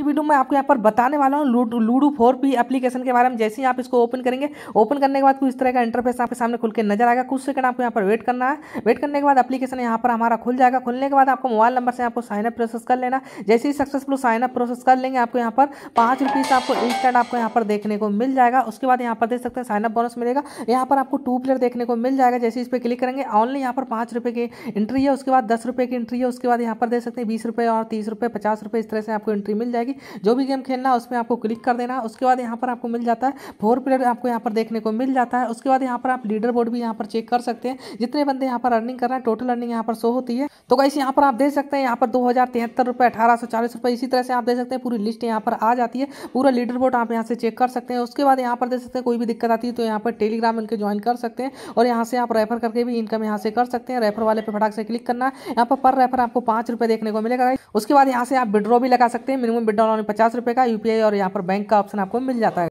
की वीडियो में आपको यहाँ पर बताने वाला हूँ Ludo Ludo four p application के बारे में जैसे ही आप इसको ओपन करेंगे ओपन करने के बाद कुछ इस तरह का इंटरफेस आपके सामने खुल के नजर आएगा कुछ सेकंड आपको यहाँ पर वेट करना है वेट करने के बाद एप्लीकेशन यहाँ पर हमारा खुल जाएगा खुलने के बाद आपको मोबाइल नंबर से आपको साइनअप प्रोसेस कर लेना जैसे ही सक्सेसफुल साइनअप प्रोसेस कर लेंगे आपको यहाँ पर पाँच रुपीज़ आपको इंस्टेंट आपको यहाँ पर देखने को मिल जाएगा उसके बाद यहाँ पर देख सकते हैं साइनअप बोनस मिलेगा यहाँ पर आपको टू प्लेयर देखने को मिल जाएगा जैसे इस पर क्लिक करेंगे ऑनली यहाँ पर पाँच रुपये की एंट्री है उसके बाद दस रुपये की एंट्री है उसके बाद यहाँ पर देख सकते हैं बीस रुपये और तीस रुपये पचास रुपये इस तरह से आपको एंट्री मिल जाएगी जाएगी जो भी गेम खेलना है उसमें आपको क्लिक कर देना है उसके बाद यहाँ पर आपको मिल जाता है फोर प्लेयर आपको यहाँ पर देखने को मिल जाता है उसके बाद यहाँ पर आप लीडर बोर्ड भी यहाँ पर चेक कर सकते हैं जितने बंदे यहाँ पर अर्निंग कर रहे हैं टोटल अर्निंग यहाँ पर शो होती है तो कैसे यहाँ पर आप देख सकते हैं यहाँ पर दो हज़ार तिहत्तर रुपये अठारह इसी तरह से आप देख सकते हैं पूरी लिस्ट यहाँ पर आ जाती है पूरा लीडर बोर्ड आप यहाँ से चेक कर सकते हैं उसके बाद यहाँ पर देख सकते हैं कोई भी दिक्कत आती है तो यहाँ पर टेलीग्राम इनके ज्वाइन कर सकते हैं और यहाँ से आप रेफर करके भी इनकम यहाँ से कर सकते हैं रेफर वाले पे फटाक से क्लिक करना है यहाँ पर पर रेफर आपको पाँच रुपये देखने को मिलेगा उसके बाद यहाँ से आप विड्रॉ भी लगा सकते हैं मिनिमम विड्रॉ डाउन पचास रुपये का यूपीआई और यहाँ पर बैंक का ऑप्शन आपको मिल जाता है